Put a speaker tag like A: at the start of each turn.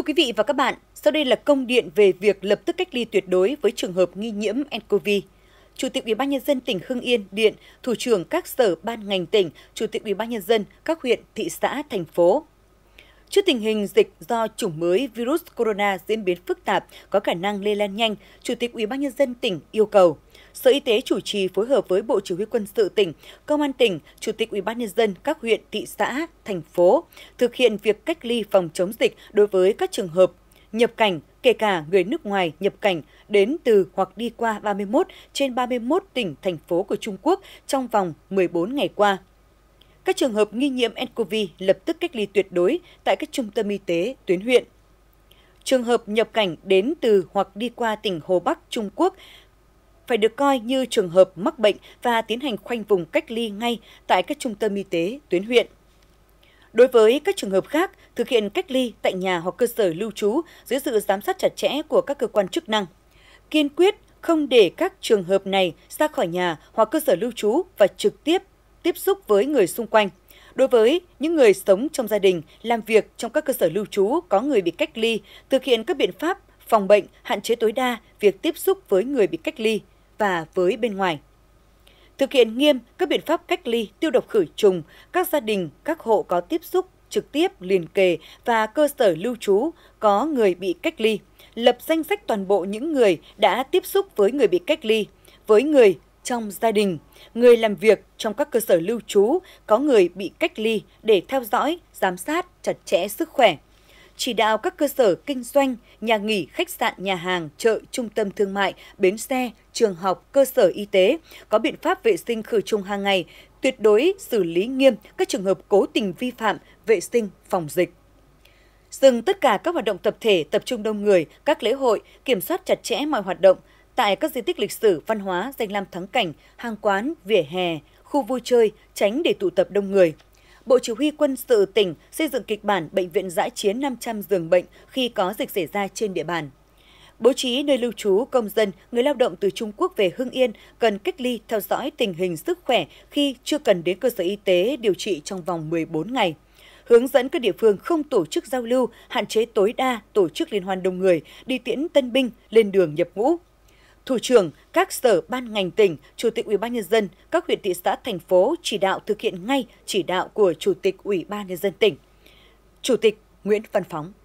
A: Thưa quý vị và các bạn, sau đây là công điện về việc lập tức cách ly tuyệt đối với trường hợp nghi nhiễm nCoV. Chủ tịch Ủy ban nhân dân tỉnh Hưng Yên điện thủ trưởng các sở ban ngành tỉnh, Chủ tịch Ủy ban nhân dân các huyện, thị xã, thành phố Trước tình hình dịch do chủng mới virus corona diễn biến phức tạp, có khả năng lây lan nhanh, Chủ tịch UBND tỉnh yêu cầu Sở Y tế chủ trì phối hợp với Bộ Chỉ huy quân sự tỉnh, Công an tỉnh, Chủ tịch UBND các huyện, thị xã, thành phố thực hiện việc cách ly phòng chống dịch đối với các trường hợp nhập cảnh, kể cả người nước ngoài nhập cảnh đến từ hoặc đi qua 31 trên 31 tỉnh, thành phố của Trung Quốc trong vòng 14 ngày qua. Các trường hợp nghi nhiễm nCoV lập tức cách ly tuyệt đối tại các trung tâm y tế tuyến huyện. Trường hợp nhập cảnh đến từ hoặc đi qua tỉnh Hồ Bắc, Trung Quốc phải được coi như trường hợp mắc bệnh và tiến hành khoanh vùng cách ly ngay tại các trung tâm y tế tuyến huyện. Đối với các trường hợp khác, thực hiện cách ly tại nhà hoặc cơ sở lưu trú dưới sự giám sát chặt chẽ của các cơ quan chức năng. Kiên quyết không để các trường hợp này ra khỏi nhà hoặc cơ sở lưu trú và trực tiếp tiếp xúc với người xung quanh. Đối với những người sống trong gia đình, làm việc trong các cơ sở lưu trú có người bị cách ly, thực hiện các biện pháp phòng bệnh, hạn chế tối đa việc tiếp xúc với người bị cách ly và với bên ngoài. Thực hiện nghiêm các biện pháp cách ly, tiêu độc khử trùng, các gia đình, các hộ có tiếp xúc trực tiếp liền kề và cơ sở lưu trú có người bị cách ly, lập danh sách toàn bộ những người đã tiếp xúc với người bị cách ly, với người trong gia đình, người làm việc trong các cơ sở lưu trú có người bị cách ly để theo dõi, giám sát chặt chẽ sức khỏe. Chỉ đạo các cơ sở kinh doanh, nhà nghỉ, khách sạn, nhà hàng, chợ, trung tâm thương mại, bến xe, trường học, cơ sở y tế có biện pháp vệ sinh khử trùng hàng ngày, tuyệt đối xử lý nghiêm các trường hợp cố tình vi phạm vệ sinh phòng dịch dừng tất cả các hoạt động tập thể tập trung đông người, các lễ hội, kiểm soát chặt chẽ mọi hoạt động, tại các di tích lịch sử, văn hóa, danh lam thắng cảnh, hàng quán, vỉa hè, khu vui chơi, tránh để tụ tập đông người. Bộ Chỉ huy Quân sự tỉnh xây dựng kịch bản bệnh viện giã chiến 500 giường bệnh khi có dịch xảy ra trên địa bàn. Bố trí nơi lưu trú công dân, người lao động từ Trung Quốc về Hưng Yên cần cách ly theo dõi tình hình sức khỏe khi chưa cần đến cơ sở y tế điều trị trong vòng 14 ngày. Hướng dẫn các địa phương không tổ chức giao lưu, hạn chế tối đa tổ chức liên hoan đông người, đi tiễn tân binh lên đường nhập ngũ thủ trưởng các sở ban ngành tỉnh, chủ tịch Ủy ban nhân dân các huyện thị xã thành phố chỉ đạo thực hiện ngay chỉ đạo của chủ tịch Ủy ban nhân dân tỉnh. Chủ tịch Nguyễn Văn Phóng